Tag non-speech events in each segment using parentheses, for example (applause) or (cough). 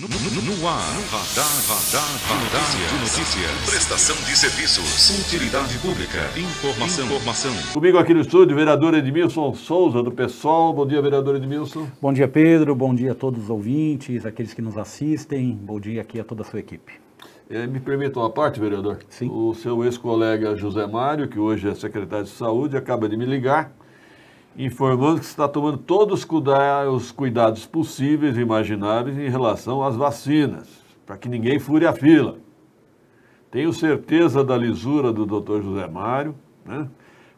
No, no, no ar, radar, radar, radar notícias. de notícias. Prestação de serviços. Utilidade pública. Informação. Informação. Comigo aqui no estúdio, vereador Edmilson Souza, do PSOL. Bom dia, vereador Edmilson. Bom dia, Pedro. Bom dia a todos os ouvintes, aqueles que nos assistem. Bom dia aqui a toda a sua equipe. Eh, me permita uma parte, vereador? Sim. O seu ex-colega José Mário, que hoje é secretário de Saúde, acaba de me ligar informando que está tomando todos os cuidados possíveis e imagináveis em relação às vacinas, para que ninguém fure a fila. Tenho certeza da lisura do Dr. José Mário, né?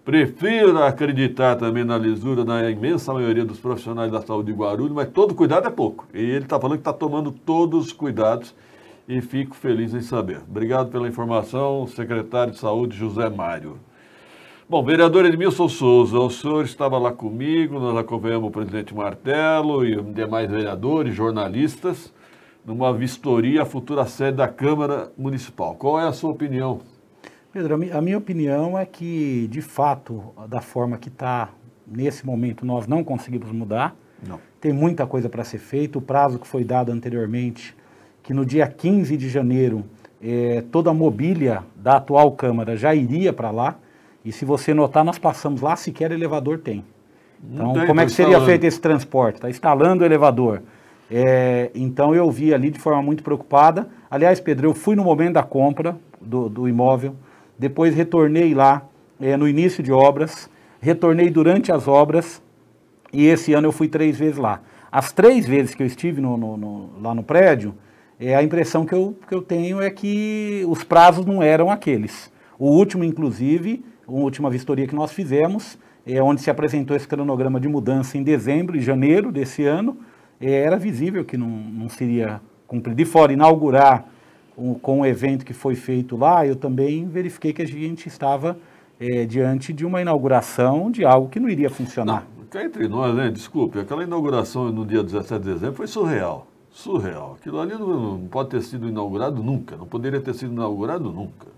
Prefiro acreditar também na lisura da imensa maioria dos profissionais da saúde de Guarulhos, mas todo cuidado é pouco. E ele está falando que está tomando todos os cuidados e fico feliz em saber. Obrigado pela informação, secretário de Saúde José Mário. Bom, vereador Edmilson Souza, o senhor estava lá comigo, nós acompanhamos o presidente Martelo e demais vereadores, jornalistas, numa vistoria à futura sede da Câmara Municipal. Qual é a sua opinião? Pedro, a minha opinião é que, de fato, da forma que está nesse momento, nós não conseguimos mudar. Não. Tem muita coisa para ser feita. O prazo que foi dado anteriormente, que no dia 15 de janeiro, eh, toda a mobília da atual Câmara já iria para lá. E se você notar, nós passamos lá, sequer elevador tem. Então, tem, como é que seria instalando. feito esse transporte? Está instalando o elevador. É, então, eu vi ali de forma muito preocupada. Aliás, Pedro, eu fui no momento da compra do, do imóvel, depois retornei lá é, no início de obras, retornei durante as obras e esse ano eu fui três vezes lá. As três vezes que eu estive no, no, no, lá no prédio, é, a impressão que eu, que eu tenho é que os prazos não eram aqueles. O último, inclusive, última vistoria que nós fizemos, é, onde se apresentou esse cronograma de mudança em dezembro e janeiro desse ano, é, era visível que não, não seria cumprido. De fora, inaugurar um, com o evento que foi feito lá, eu também verifiquei que a gente estava é, diante de uma inauguração de algo que não iria funcionar. Não, entre nós, né? Desculpe, aquela inauguração no dia 17 de dezembro foi surreal. Surreal. Aquilo ali não, não pode ter sido inaugurado nunca, não poderia ter sido inaugurado nunca.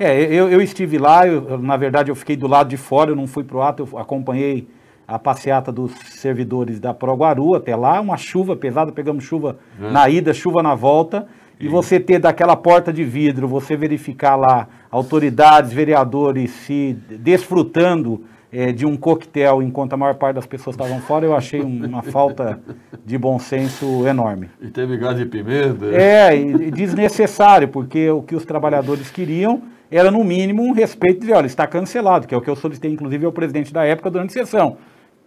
É, eu, eu, estive lá, eu, na verdade eu fiquei do lado de fora, eu não fui para o ato, eu acompanhei a passeata dos servidores da Proguaru até lá, uma chuva pesada, pegamos chuva na ida, chuva na volta, e, e você ter daquela porta de vidro, você verificar lá autoridades, vereadores se desfrutando é, de um coquetel enquanto a maior parte das pessoas estavam fora, eu achei uma (laughs) falta de bom senso enorme. E teve gás de pimenta? É, e desnecessário, porque o que os trabalhadores queriam era, no mínimo, um respeito de dizer, olha, está cancelado, que é o que eu solicitei, inclusive, ao presidente da época durante a sessão.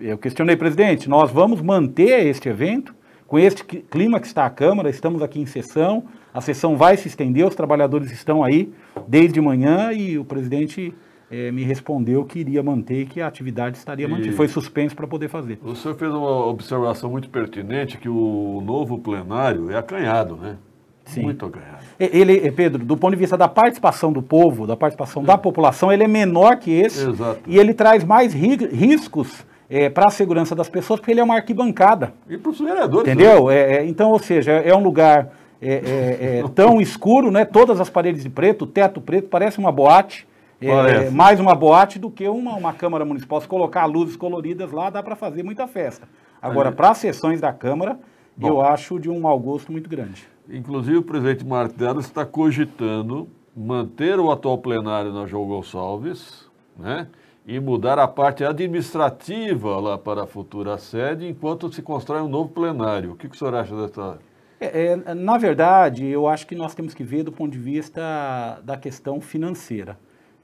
Eu questionei, presidente, nós vamos manter este evento? Com este clima que está a Câmara, estamos aqui em sessão, a sessão vai se estender, os trabalhadores estão aí desde manhã e o presidente é, me respondeu que iria manter, que a atividade estaria e mantida. Foi suspenso para poder fazer. O senhor fez uma observação muito pertinente que o novo plenário é acanhado, né? Sim. Muito acanhado. Ele, eh, Pedro, do ponto de vista da participação do povo, da participação é. da população, ele é menor que esse. Exato. E ele traz mais ri riscos é, eh, para a segurança das pessoas, porque ele é uma arquibancada. E para os vereadores. Entendeu? Né? É, é, então, ou seja, é um lugar é, é, é, tão escuro, né? Todas as paredes de preto, teto preto, parece uma boate é, mais uma boate do que uma, uma Câmara Municipal. Se colocar luzes coloridas lá, dá para fazer muita festa. Agora, para as sessões da Câmara, Bom, eu acho de um mau gosto muito grande. Inclusive, o presidente Martelo está cogitando manter o atual plenário na João Gonçalves, né? E mudar a parte administrativa lá para a futura sede, enquanto se constrói um novo plenário. O que, que o senhor acha dessa. É, é, na verdade, eu acho que nós temos que ver do ponto de vista da questão financeira.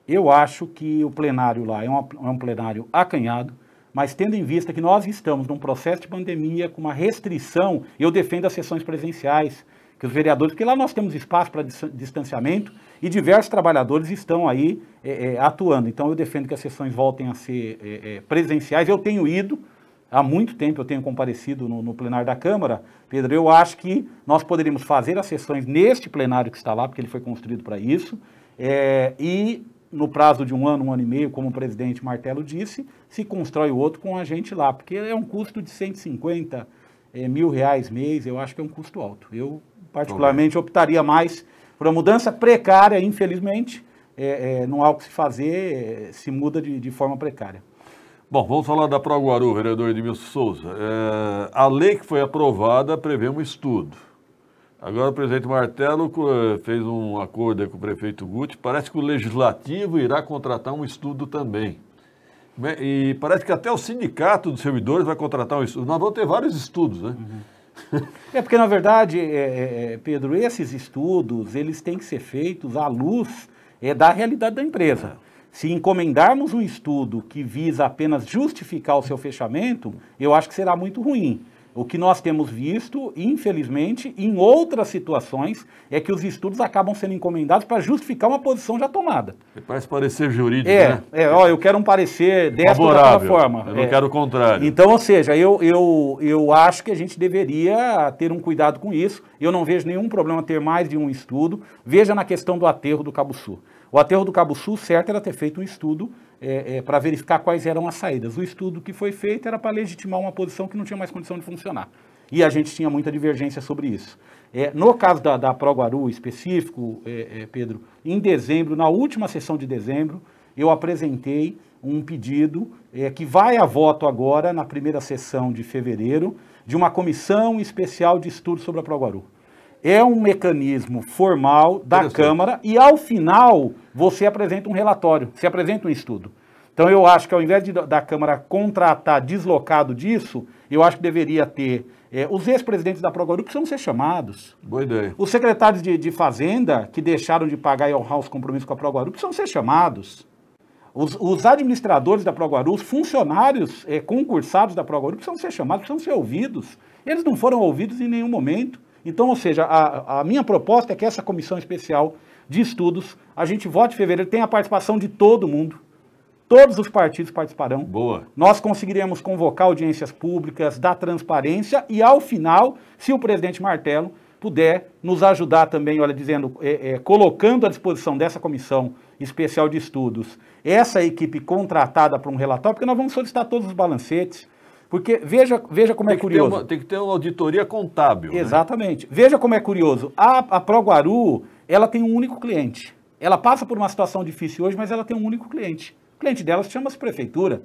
Eu acho que o plenário lá é, uma, é um plenário acanhado, mas tendo em vista que nós estamos num processo de pandemia com uma restrição, eu defendo as sessões presenciais, que os vereadores, porque lá nós temos espaço para distanciamento e diversos trabalhadores estão aí é, é, atuando. Então eu defendo que as sessões voltem a ser é, é, presenciais. Eu tenho ido, há muito tempo eu tenho comparecido no, no, plenário da Câmara, Pedro, eu acho que nós poderíamos fazer as sessões neste plenário que está lá, porque ele foi construído para isso, é, e no prazo de um ano, um ano e meio, como o presidente Martelo disse, se constrói outro com a gente lá, porque é um custo de 150 é, eh, mil reais mês, eu acho que é um custo alto. Eu, particularmente, optaria mais por uma mudança precária, infelizmente, é, é, não há o que se fazer, se muda de, de forma precária. Bom, vamos falar da Proguaru, vereador Edmilson Souza. a lei que foi aprovada prevê um estudo. Agora o presidente Martelo eh, fez um acordo com o prefeito Guti. Parece que o legislativo irá contratar um estudo também. E parece que até o sindicato dos servidores vai contratar um estudo. Nós vamos ter vários estudos, né? Uhum. é porque, na verdade, é, é, Pedro, esses estudos, eles têm que ser feitos à luz é, da realidade da empresa. Se encomendarmos um estudo que visa apenas justificar o seu fechamento, eu acho que será muito ruim. O que nós temos visto, infelizmente, em outras situações, é que os estudos acabam sendo encomendados para justificar uma posição já tomada. Parece parecer jurídico, é, né? É, ó, eu quero um parecer desta Favorável, forma. Eu é. não quero o contrário. Então, ou seja, eu, eu, eu acho que a gente deveria ter um cuidado com isso. Eu não vejo nenhum problema ter mais de um estudo. Veja na questão do aterro do Cabo Sul. O aterro do Cabo Sul, certo, era ter feito um estudo é, é, para verificar quais eram as saídas. O estudo que foi feito era para legitimar uma posição que não tinha mais condição de funcionar. E a gente tinha muita divergência sobre isso. É, no caso da, da ProGuaru específico, é, é, Pedro, em dezembro, na última sessão de dezembro, eu apresentei um pedido é, que vai a voto agora, na primeira sessão de fevereiro, de uma comissão especial de estudo sobre a ProGuaru é um mecanismo formal da Câmara e, ao final, você apresenta um relatório, você apresenta um estudo. Então, eu acho que, ao invés de, da Câmara contratar deslocado disso, eu acho que deveria ter é, os ex-presidentes da Procuradoria que precisam ser chamados. Boa ideia. Os secretários de, de Fazenda, que deixaram de pagar e honrar os compromissos com a Procuradoria, precisam ser chamados. Os, os, administradores da Proguaru, os funcionários é, concursados da Proguaru precisam ser chamados, precisam ser ouvidos. Eles não foram ouvidos em nenhum momento. Então, ou seja, a, a minha proposta é que essa comissão especial de estudos, a gente vote em fevereiro, tem a participação de todo mundo. Todos os partidos participarão. Boa. Nós conseguiremos convocar audiências públicas, dar transparência e, ao final, se o presidente Martelo puder nos ajudar também, olha, dizendo, é, é, colocando à disposição dessa comissão especial de estudos essa equipe contratada para um relatório, porque nós vamos solicitar todos os balancetes, porque veja, veja como é tem é curioso. Uma, tem que ter uma auditoria contábil. Né? Exatamente. Né? Veja como é curioso. A, a ProGuaru, ela tem um único cliente. Ela passa por uma situação difícil hoje, mas ela tem um único cliente. O cliente dela se chama-se prefeitura.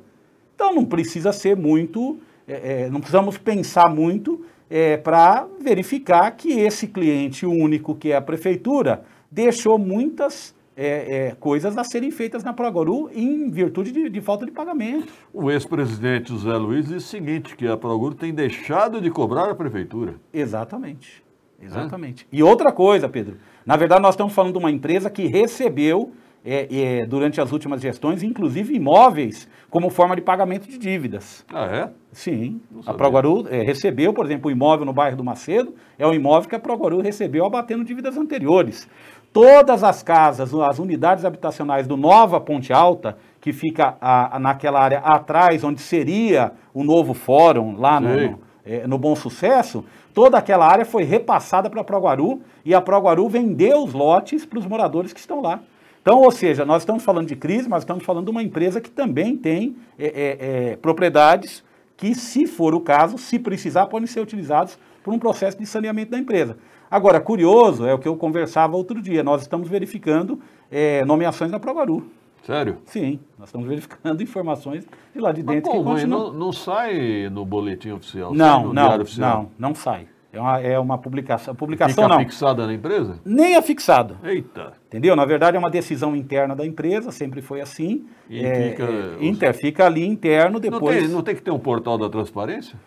Então não precisa ser muito, é, é, não precisamos pensar muito é, para verificar que esse cliente único, que é a prefeitura, deixou muitas é, é, coisas a serem feitas na Proaguru em virtude de, de falta de pagamento. O ex-presidente José Luiz disse o seguinte, que a Proaguru tem deixado de cobrar a prefeitura. Exatamente, é? exatamente. É? E outra coisa, Pedro, na verdade nós estamos falando de uma empresa que recebeu, é, é, durante as últimas gestões, inclusive imóveis, como forma de pagamento de dívidas. Ah, é? Sim. A Proguaru é, recebeu, por exemplo, o um imóvel no bairro do Macedo, é um imóvel que a Proguaru recebeu abatendo dívidas anteriores. Todas as casas, as unidades habitacionais do Nova Ponte Alta, que fica a, a, naquela área atrás, onde seria o novo fórum, lá no, né, no, é, no Bom Sucesso, toda aquela área foi repassada para a Proguaru e a Proguaru vendeu os lotes para os moradores que estão lá. Então, ou seja, nós estamos falando de crise, mas estamos falando de uma empresa que também tem é, é, é propriedades que, se for o caso, se precisar, podem ser utilizados por um processo de saneamento da empresa. Agora, curioso, é o que eu conversava outro dia, nós estamos verificando é, nomeações da Provaru. Sério? Sim, nós estamos verificando (laughs) informações de lá de dentro. Mas, como, que continua... não, não sai no boletim oficial? Não, não, oficial? não, não sai. É uma, é uma publicação, publicação Fica não. fixada na empresa? Nem é fixado. Eita. Entendeu? Na verdade é uma decisão interna da empresa, sempre foi assim. E é, fica... É, inter, fica ali interno depois... Não tem, não tem que ter um portal da transparência?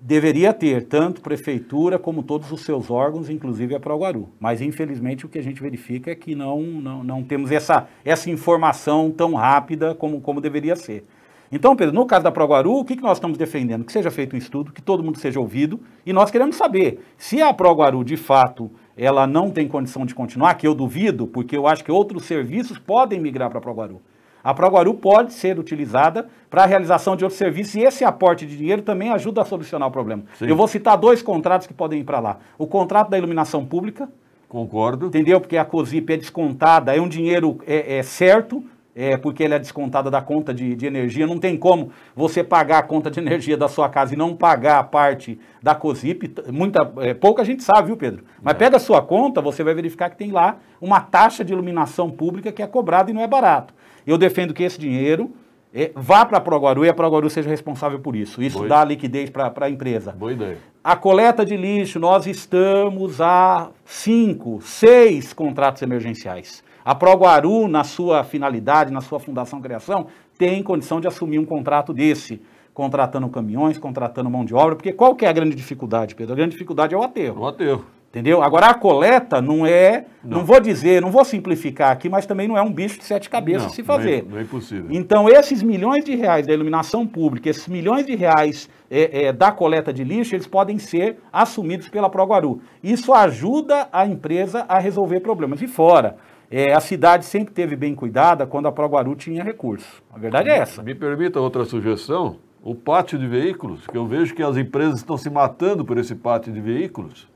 deveria ter tanto prefeitura como todos os seus órgãos, inclusive a Proguaru. Mas infelizmente o que a gente verifica é que não não, não temos essa, essa informação tão rápida como, como deveria ser. Então, Pedro, no caso da Proguaru, o que, que nós estamos defendendo? Que seja feito um estudo, que todo mundo seja ouvido, e nós queremos saber se a Proguaru, de fato, ela não tem condição de continuar, que eu duvido, porque eu acho que outros serviços podem migrar para a Proguaru. A Proguaru pode ser utilizada para a realização de outros serviços e esse aporte de dinheiro também ajuda a solucionar o problema. Sim. Eu vou citar dois contratos que podem ir para lá. O contrato da iluminação pública. Concordo. Entendeu? Porque a COSIP é descontada, é um dinheiro é, é certo, é, porque ele é descontada da conta de, de, energia. Não tem como você pagar a conta de energia da sua casa e não pagar a parte da COSIP. Muita, é, pouca gente sabe, viu, Pedro? Mas é. pega a sua conta, você vai verificar que tem lá uma taxa de iluminação pública que é cobrada e não é barato. Eu defendo que esse dinheiro é, vá para a Proguaru e a Proguaru seja responsável por isso. Isso Boa dá liquidez para a empresa. Boa ideia. A coleta de lixo, nós estamos a cinco, seis contratos emergenciais. A Proguaru, na sua finalidade, na sua fundação criação, tem condição de assumir um contrato desse, contratando caminhões, contratando mão de obra, porque qual que é a grande dificuldade, Pedro? A grande dificuldade é o aterro. O aterro. Entendeu? Agora a coleta não é, não. não. vou dizer, não vou simplificar aqui, mas também não é um bicho de sete cabeças não, se fazer. Não é, não é impossível. Então esses milhões de reais da iluminação pública, esses milhões de reais é, é, da coleta de lixo, eles podem ser assumidos pela Proguaru. Isso ajuda a empresa a resolver problemas. E fora, é, a cidade sempre teve bem cuidada quando a Proguaru tinha recursos. A verdade é essa. Me permita outra sugestão? O pátio de veículos, que eu vejo que as empresas estão se matando por esse pátio de veículos.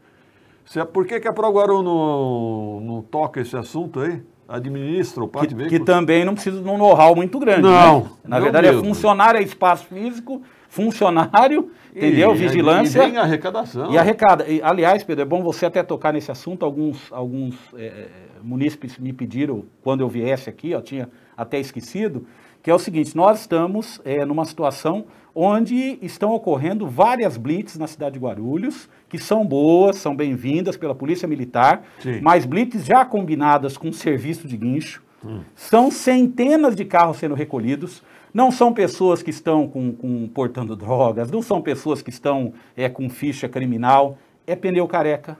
Você, por que, que a ProGuaru não, não toca esse assunto aí? Administra o parque que, Que também não precisa de um know-how muito grande. Né? Não. Né? Na verdade, é mesmo. é funcionário, é espaço físico, funcionário, e, entendeu? É Vigilância. E arrecadação. E arrecada. E, aliás, Pedro, é bom você até tocar nesse assunto. Alguns, alguns é, é munícipes me pediram, quando eu viesse aqui, eu tinha até esquecido, que é o seguinte: nós estamos é, numa situação onde estão ocorrendo várias blitz na cidade de Guarulhos que são boas, são bem-vindas pela Polícia Militar, Sim. mas blitz já combinadas com serviço de guincho. Hum. São centenas de carros sendo recolhidos. Não são pessoas que estão com, com portando drogas, não são pessoas que estão é, com ficha criminal. É pneu careca,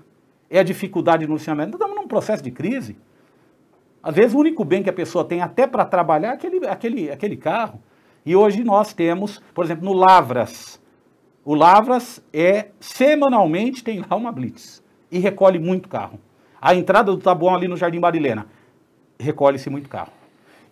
é a dificuldade no licenciamento. Estamos num processo de crise. Às vezes o único bem que a pessoa tem até para trabalhar é aquele, aquele, aquele carro. E hoje nós temos, por exemplo, no Lavras, o Lavras é semanalmente tem lá uma blitz e recolhe muito carro. A entrada do Tabuão ali no Jardim Barilena recolhe-se muito carro.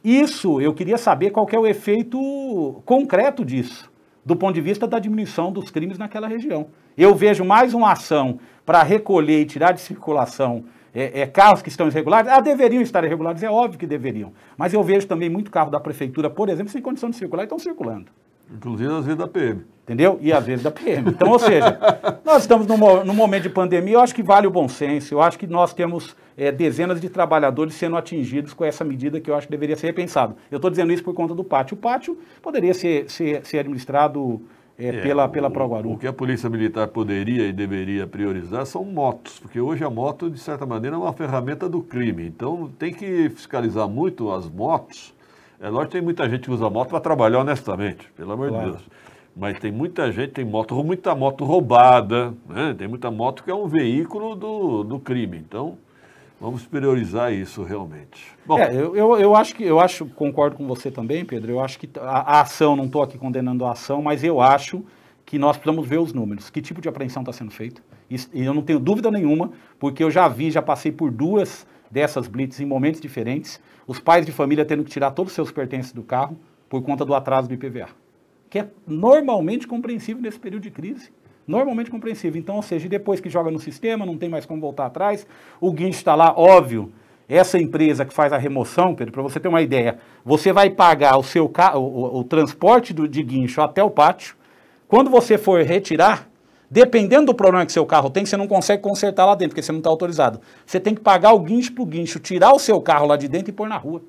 Isso eu queria saber qual que é o efeito concreto disso, do ponto de vista da diminuição dos crimes naquela região. Eu vejo mais uma ação para recolher e tirar de circulação é, é, carros que estão irregulares. Ah, deveriam estar irregulares, é óbvio que deveriam. Mas eu vejo também muito carro da prefeitura, por exemplo, sem condição de circular e estão circulando. Inclusive às vezes da PM. Entendeu? E às vezes da PM. Então, ou seja, (laughs) nós estamos num, num, momento de pandemia, eu acho que vale o bom senso, eu acho que nós temos é, dezenas de trabalhadores sendo atingidos com essa medida que eu acho que deveria ser repensada. Eu estou dizendo isso por conta do pátio. O pátio poderia ser, ser, ser administrado é, é, pela, pela Proguaru. O que a Polícia Militar poderia e deveria priorizar são motos, porque hoje a moto, de certa maneira, é uma ferramenta do crime. Então, tem que fiscalizar muito as motos é lógico que tem muita gente que usa moto para trabalhar honestamente, pelo amor claro. de Deus. Mas tem muita gente, tem moto, muita moto roubada, né? tem muita moto que é um veículo do, do crime. Então, vamos priorizar isso realmente. Bom, é, eu, eu, eu, acho que eu acho, concordo com você também, Pedro. Eu acho que a, a ação, não estou aqui condenando a ação, mas eu acho que nós precisamos ver os números, que tipo de apreensão está sendo feita. E eu não tenho dúvida nenhuma, porque eu já vi, já passei por duas dessas blitz em momentos diferentes, os pais de família tendo que tirar todos os seus pertences do carro por conta do atraso do IPVA, que é normalmente compreensível nesse período de crise. Normalmente compreensível. Então, ou seja, depois que joga no sistema, não tem mais como voltar atrás, o guincho está lá, óbvio, essa empresa que faz a remoção, Pedro, para você ter uma ideia, você vai pagar o seu carro, o, o, transporte do, de guincho até o pátio. Quando você for retirar, Dependendo do problema que seu carro tem, você não consegue consertar lá dentro, porque você não está autorizado. Você tem que pagar o guincho para o guincho, tirar o seu carro lá de dentro e pôr na rua.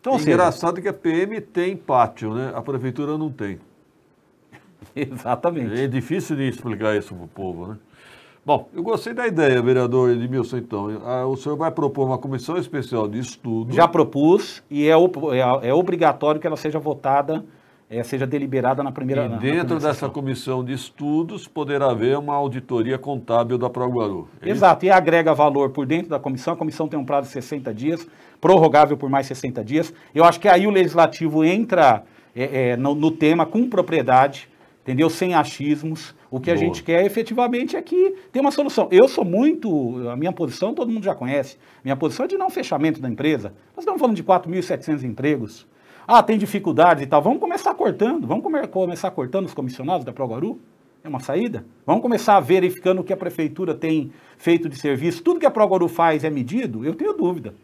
Então, é seja, assim, engraçado que a PM tem pátio, né? A prefeitura não tem. (laughs) Exatamente. É difícil de explicar isso para o povo, né? Bom, eu gostei da ideia, vereador Edmilson, então. Ah, o senhor vai propor uma comissão especial de estudo. Já propus e é, é, é obrigatório que ela seja votada é, seja deliberada na primeira. E dentro na dessa comissão de estudos poderá haver uma auditoria contábil da ProGuaru. É Exato, isso? e agrega valor por dentro da comissão. A comissão tem um prazo de 60 dias, prorrogável por mais 60 dias. Eu acho que aí o legislativo entra é, é, no, no tema com propriedade entendeu? Sem achismos. O que Boa. a gente quer efetivamente é que tenha uma solução. Eu sou muito, a minha posição todo mundo já conhece, minha posição é de não fechamento da empresa. Nós estamos falando de 4.700 empregos, ah, tem dificuldade, e tal. Vamos começar cortando, vamos começar cortando os comissionados da Progaru? É uma saída? Vamos começar verificando o que a prefeitura tem feito de serviço. Tudo que a Progaru faz é medido? Eu tenho dúvida.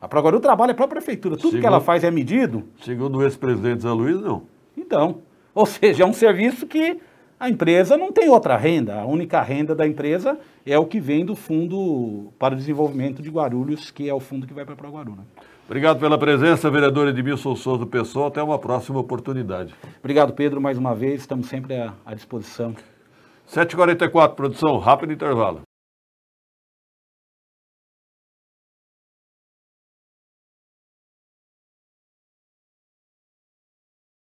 A Progaru trabalha para a prefeitura. Tudo segundo, que ela faz é medido? Segundo o ex-presidente Zé Luiz, não. Então, ou seja, é um serviço que a empresa não tem outra renda. A única renda da empresa é o que vem do Fundo para o Desenvolvimento de Guarulhos, que é o fundo que vai para a Progaru. Né? Obrigado pela presença, vereador Edmilson Souza do Pessoal. Até uma próxima oportunidade. Obrigado, Pedro, mais uma vez. Estamos sempre à, disposição. 7h44, produção, rápido intervalo.